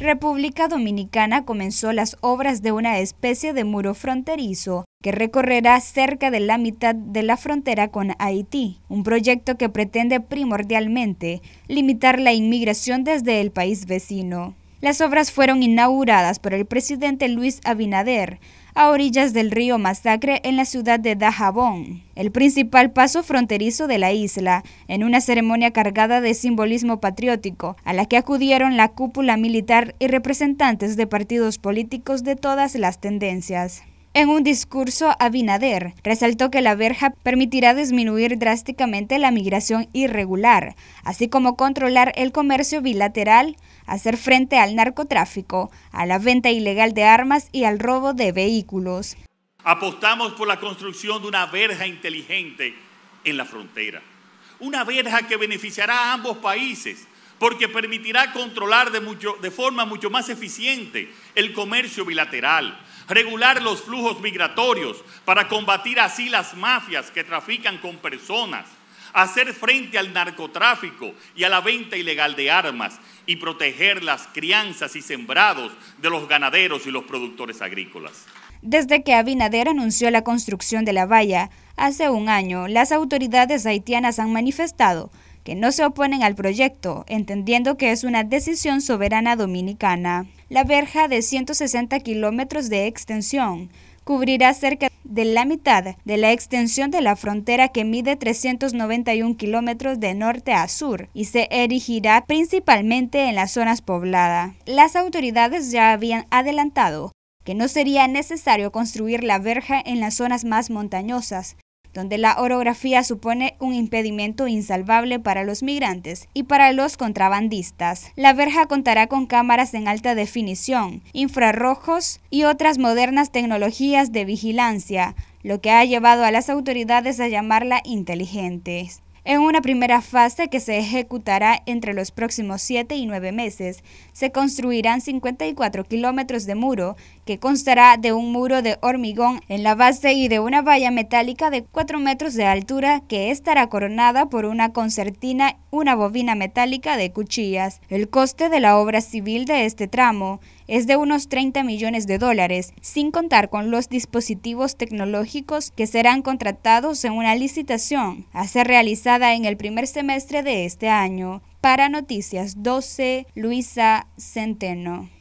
República Dominicana comenzó las obras de una especie de muro fronterizo que recorrerá cerca de la mitad de la frontera con Haití, un proyecto que pretende primordialmente limitar la inmigración desde el país vecino. Las obras fueron inauguradas por el presidente Luis Abinader a orillas del río Masacre en la ciudad de Dajabón, el principal paso fronterizo de la isla, en una ceremonia cargada de simbolismo patriótico, a la que acudieron la cúpula militar y representantes de partidos políticos de todas las tendencias. En un discurso, Abinader resaltó que la verja permitirá disminuir drásticamente la migración irregular, así como controlar el comercio bilateral, hacer frente al narcotráfico, a la venta ilegal de armas y al robo de vehículos. Apostamos por la construcción de una verja inteligente en la frontera, una verja que beneficiará a ambos países porque permitirá controlar de, mucho, de forma mucho más eficiente el comercio bilateral, regular los flujos migratorios para combatir así las mafias que trafican con personas, hacer frente al narcotráfico y a la venta ilegal de armas y proteger las crianzas y sembrados de los ganaderos y los productores agrícolas. Desde que Abinader anunció la construcción de la valla hace un año, las autoridades haitianas han manifestado que no se oponen al proyecto, entendiendo que es una decisión soberana dominicana. La verja de 160 kilómetros de extensión cubrirá cerca de la mitad de la extensión de la frontera que mide 391 kilómetros de norte a sur y se erigirá principalmente en las zonas pobladas. Las autoridades ya habían adelantado que no sería necesario construir la verja en las zonas más montañosas, donde la orografía supone un impedimento insalvable para los migrantes y para los contrabandistas. La verja contará con cámaras en alta definición, infrarrojos y otras modernas tecnologías de vigilancia, lo que ha llevado a las autoridades a llamarla inteligente. En una primera fase que se ejecutará entre los próximos siete y nueve meses, se construirán 54 kilómetros de muro, que constará de un muro de hormigón en la base y de una valla metálica de 4 metros de altura que estará coronada por una concertina, una bobina metálica de cuchillas. El coste de la obra civil de este tramo es de unos 30 millones de dólares, sin contar con los dispositivos tecnológicos que serán contratados en una licitación a ser realizada en el primer semestre de este año. Para Noticias 12, Luisa Centeno.